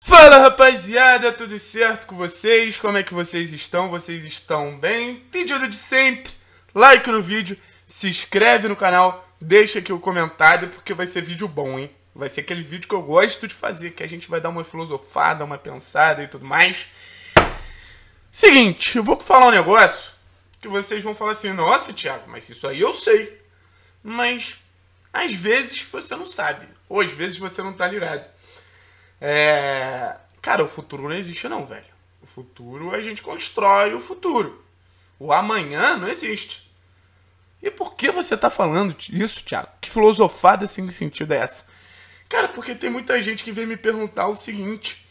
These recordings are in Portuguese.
Fala rapaziada, tudo certo com vocês? Como é que vocês estão? Vocês estão bem? Pedido de sempre, like no vídeo, se inscreve no canal, deixa aqui o comentário porque vai ser vídeo bom, hein? Vai ser aquele vídeo que eu gosto de fazer, que a gente vai dar uma filosofada, uma pensada e tudo mais. Seguinte, eu vou falar um negócio que vocês vão falar assim, nossa Thiago, mas isso aí eu sei. Mas às vezes você não sabe, ou às vezes você não tá ligado. É... Cara, o futuro não existe, não, velho. O futuro a gente constrói o futuro. O amanhã não existe. E por que você tá falando isso, Thiago? Que filosofada sem assim, sentido é essa? Cara, porque tem muita gente que vem me perguntar o seguinte: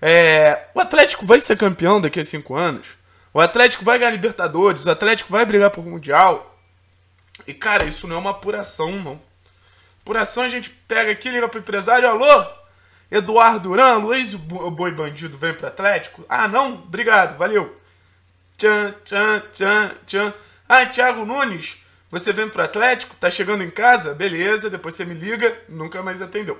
é... o Atlético vai ser campeão daqui a cinco anos? O Atlético vai ganhar Libertadores? O Atlético vai brigar por Mundial? E cara, isso não é uma apuração, não. Apuração a gente pega aqui, liga pro empresário, alô? Eduardo Duran, Luiz o Boi Bandido vem pro Atlético? Ah, não? Obrigado, valeu. Tchan, tchan, tchan, tchan. Ah, Thiago Nunes, você vem pro Atlético? Tá chegando em casa? Beleza, depois você me liga. Nunca mais atendeu.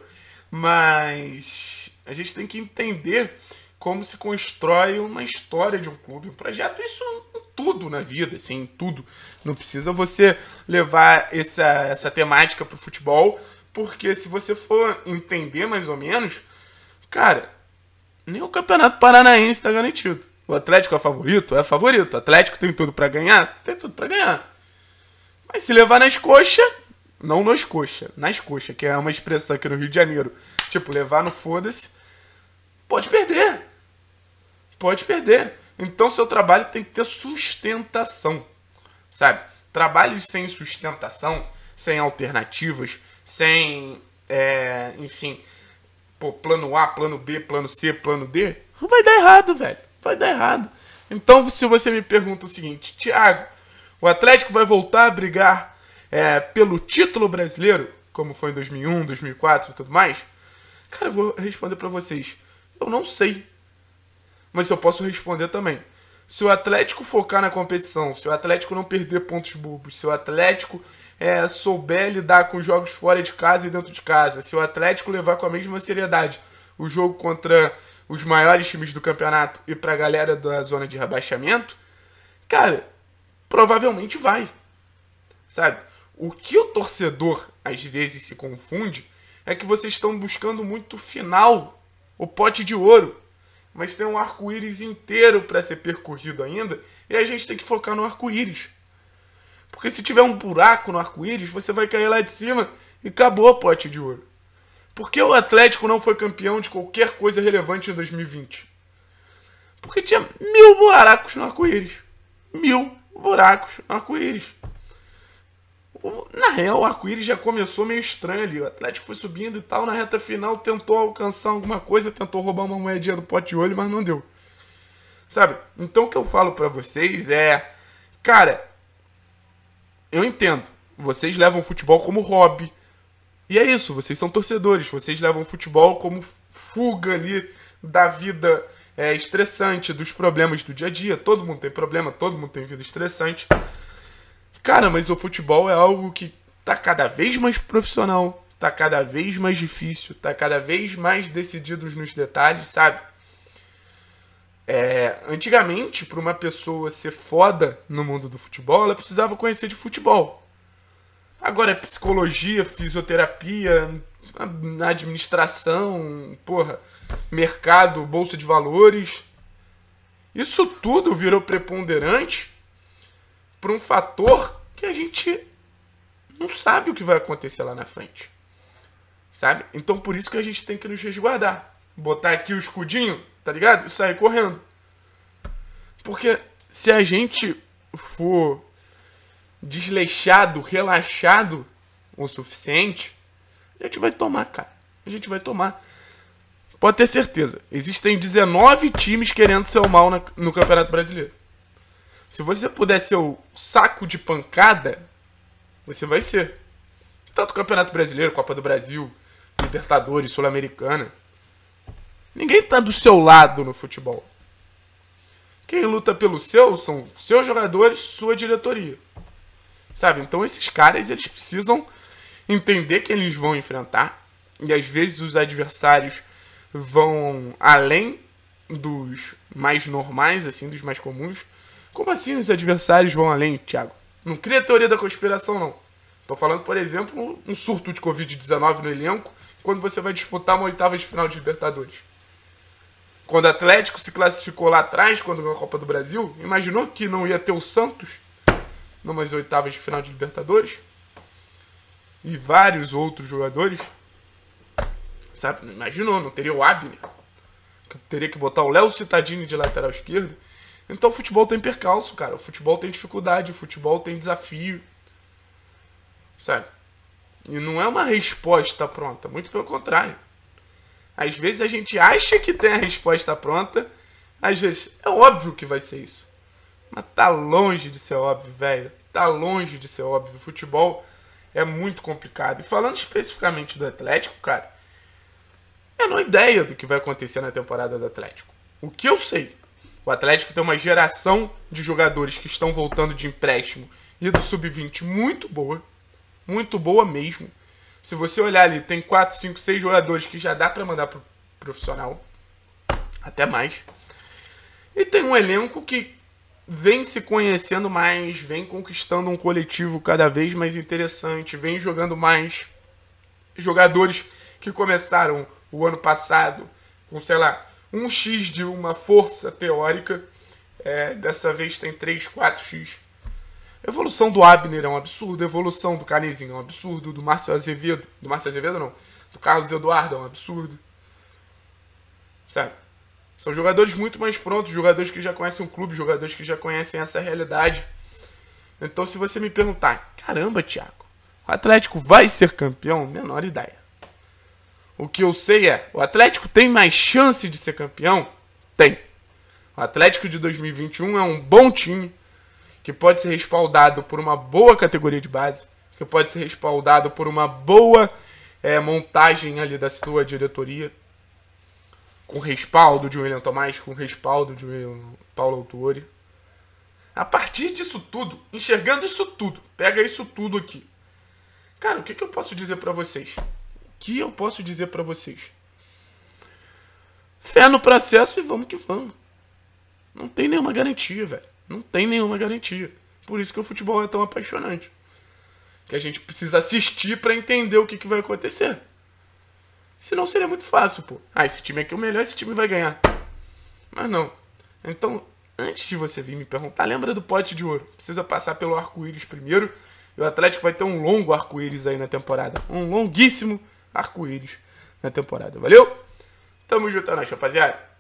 Mas a gente tem que entender como se constrói uma história de um clube, um projeto, isso em tudo na vida, assim, em tudo. Não precisa você levar essa, essa temática para o futebol porque se você for entender mais ou menos, cara, nem o Campeonato Paranaense está garantido. O Atlético é favorito? É favorito. O Atlético tem tudo para ganhar? Tem tudo para ganhar. Mas se levar nas coxas, não nos coxas, nas coxas, que é uma expressão aqui no Rio de Janeiro. Tipo, levar no foda-se, pode perder. Pode perder. Então seu trabalho tem que ter sustentação, sabe? Trabalhos sem sustentação, sem alternativas, sem, é, enfim, pô, plano A, plano B, plano C, plano D, vai dar errado, velho. Vai dar errado. Então, se você me pergunta o seguinte, Thiago, o Atlético vai voltar a brigar é, pelo título brasileiro, como foi em 2001, 2004 e tudo mais? Cara, eu vou responder para vocês. Eu não sei. Mas eu posso responder também. Se o Atlético focar na competição, se o Atlético não perder pontos bobos, se o Atlético é, souber lidar com jogos fora de casa e dentro de casa, se o Atlético levar com a mesma seriedade o jogo contra os maiores times do campeonato e para a galera da zona de rebaixamento, cara, provavelmente vai. Sabe? O que o torcedor às vezes se confunde é que vocês estão buscando muito final, o pote de ouro, mas tem um arco-íris inteiro para ser percorrido ainda, e a gente tem que focar no arco-íris. Porque se tiver um buraco no arco-íris, você vai cair lá de cima e acabou pote de ouro. Por que o Atlético não foi campeão de qualquer coisa relevante em 2020? Porque tinha mil buracos no arco-íris. Mil buracos no arco-íris. Na real, o arco-íris já começou meio estranho ali. O Atlético foi subindo e tal. Na reta final, tentou alcançar alguma coisa, tentou roubar uma moedinha do pote de olho, mas não deu. Sabe? Então o que eu falo para vocês é. Cara, eu entendo. Vocês levam futebol como hobby. E é isso, vocês são torcedores, vocês levam futebol como fuga ali da vida é, estressante, dos problemas do dia a dia. Todo mundo tem problema, todo mundo tem vida estressante. Cara, mas o futebol é algo que tá cada vez mais profissional, tá cada vez mais difícil, tá cada vez mais decididos nos detalhes, sabe? É, antigamente, para uma pessoa ser foda no mundo do futebol, ela precisava conhecer de futebol. Agora é psicologia, fisioterapia, administração, porra, mercado, bolsa de valores. Isso tudo virou preponderante para um fator que a gente não sabe o que vai acontecer lá na frente. Sabe? Então por isso que a gente tem que nos resguardar. Botar aqui o escudinho tá ligado? E sair correndo. Porque se a gente for desleixado, relaxado o suficiente, a gente vai tomar, cara. A gente vai tomar. Pode ter certeza. Existem 19 times querendo o mal na, no Campeonato Brasileiro. Se você puder ser o saco de pancada, você vai ser. Tanto Campeonato Brasileiro, Copa do Brasil, Libertadores, Sul-Americana. Ninguém tá do seu lado no futebol. Quem luta pelo seu são seus jogadores, sua diretoria. Sabe? Então esses caras, eles precisam entender que eles vão enfrentar. E às vezes os adversários vão além dos mais normais, assim, dos mais comuns. Como assim os adversários vão além, Thiago? Não cria teoria da conspiração, não. Tô falando, por exemplo, um surto de Covid-19 no elenco, quando você vai disputar uma oitava de final de Libertadores. Quando o Atlético se classificou lá atrás, quando ganhou a Copa do Brasil, imaginou que não ia ter o Santos numas oitavas de final de Libertadores? E vários outros jogadores? Sabe? imaginou, não teria o Abner. Que teria que botar o Léo Cittadini de lateral esquerdo. Então o futebol tem percalço, cara. O futebol tem dificuldade, o futebol tem desafio. Sabe? E não é uma resposta pronta, muito pelo contrário. Às vezes a gente acha que tem a resposta pronta, às vezes é óbvio que vai ser isso. Mas tá longe de ser óbvio, velho. Tá longe de ser óbvio. O futebol é muito complicado. E falando especificamente do Atlético, cara, eu não ideia do que vai acontecer na temporada do Atlético. O que eu sei, o Atlético tem uma geração de jogadores que estão voltando de empréstimo e do sub-20 muito boa, muito boa mesmo. Se você olhar ali, tem 4, 5, 6 jogadores que já dá para mandar pro profissional. Até mais. E tem um elenco que vem se conhecendo mais, vem conquistando um coletivo cada vez mais interessante, vem jogando mais. Jogadores que começaram o ano passado com, sei lá, um X de uma força teórica. É, dessa vez tem 3, 4 X evolução do Abner é um absurdo, a evolução do Canizinho é um absurdo, do Márcio Azevedo, do Márcio Azevedo não, do Carlos Eduardo é um absurdo. Sabe? São jogadores muito mais prontos, jogadores que já conhecem o clube, jogadores que já conhecem essa realidade. Então, se você me perguntar, caramba, Thiago, o Atlético vai ser campeão? Menor ideia. O que eu sei é, o Atlético tem mais chance de ser campeão? Tem. O Atlético de 2021 é um bom time que pode ser respaldado por uma boa categoria de base, que pode ser respaldado por uma boa é, montagem ali da sua diretoria, com respaldo de William Tomás, com respaldo de William Paulo Autuori. A partir disso tudo, enxergando isso tudo, pega isso tudo aqui. Cara, o que, que eu posso dizer para vocês? O que eu posso dizer para vocês? Fé no processo e vamos que vamos. Não tem nenhuma garantia, velho. Não tem nenhuma garantia. Por isso que o futebol é tão apaixonante. Que a gente precisa assistir para entender o que, que vai acontecer. Senão seria muito fácil, pô. Ah, esse time aqui é o melhor, esse time vai ganhar. Mas não. Então, antes de você vir me perguntar, lembra do pote de ouro. Precisa passar pelo arco-íris primeiro. E o Atlético vai ter um longo arco-íris aí na temporada. Um longuíssimo arco-íris na temporada. Valeu? Tamo junto, é nóis, rapaziada.